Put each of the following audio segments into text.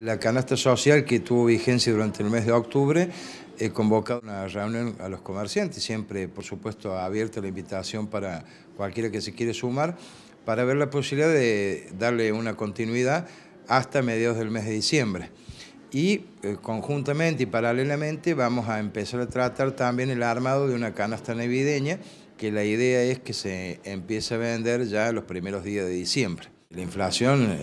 La canasta social que tuvo vigencia durante el mes de octubre he eh, convocado una reunión a los comerciantes, siempre por supuesto abierta la invitación para cualquiera que se quiere sumar, para ver la posibilidad de darle una continuidad hasta mediados del mes de diciembre. Y eh, conjuntamente y paralelamente vamos a empezar a tratar también el armado de una canasta navideña, que la idea es que se empiece a vender ya los primeros días de diciembre. La inflación eh,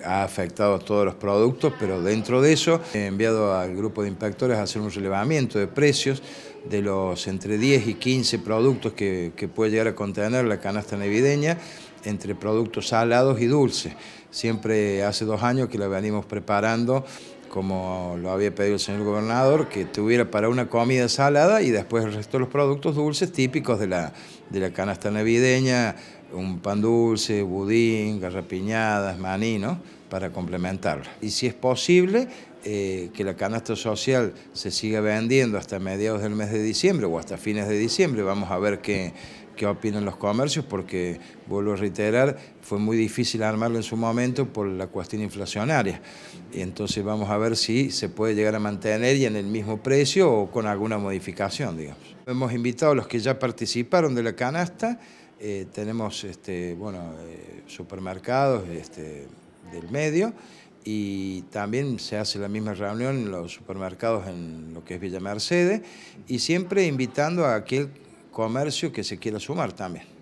eh, ha afectado a todos los productos, pero dentro de eso he enviado al grupo de inspectores a hacer un relevamiento de precios de los entre 10 y 15 productos que, puede llegar a contener la canasta navideña entre productos salados y dulces. Siempre hace dos años que la venimos preparando como lo había pedido el señor gobernador, que tuviera para una comida salada y después el resto de los productos dulces típicos de la, de la canasta navideña, un pan dulce, budín, garrapiñadas, maní, ¿no? para complementarlo. Y si es posible, eh, que la canasta social se siga vendiendo hasta mediados del mes de diciembre o hasta fines de diciembre. Vamos a ver qué, opinan los comercios, porque, vuelvo a reiterar, fue muy difícil armarlo en su momento por la cuestión inflacionaria. Y entonces vamos a ver si se puede llegar a mantener y en el mismo precio o con alguna modificación, digamos. Hemos invitado a los que ya participaron de la canasta eh, tenemos este, bueno, eh, supermercados este, del medio y también se hace la misma reunión en los supermercados en lo que es Villa Mercedes y siempre invitando a aquel comercio que se quiera sumar también.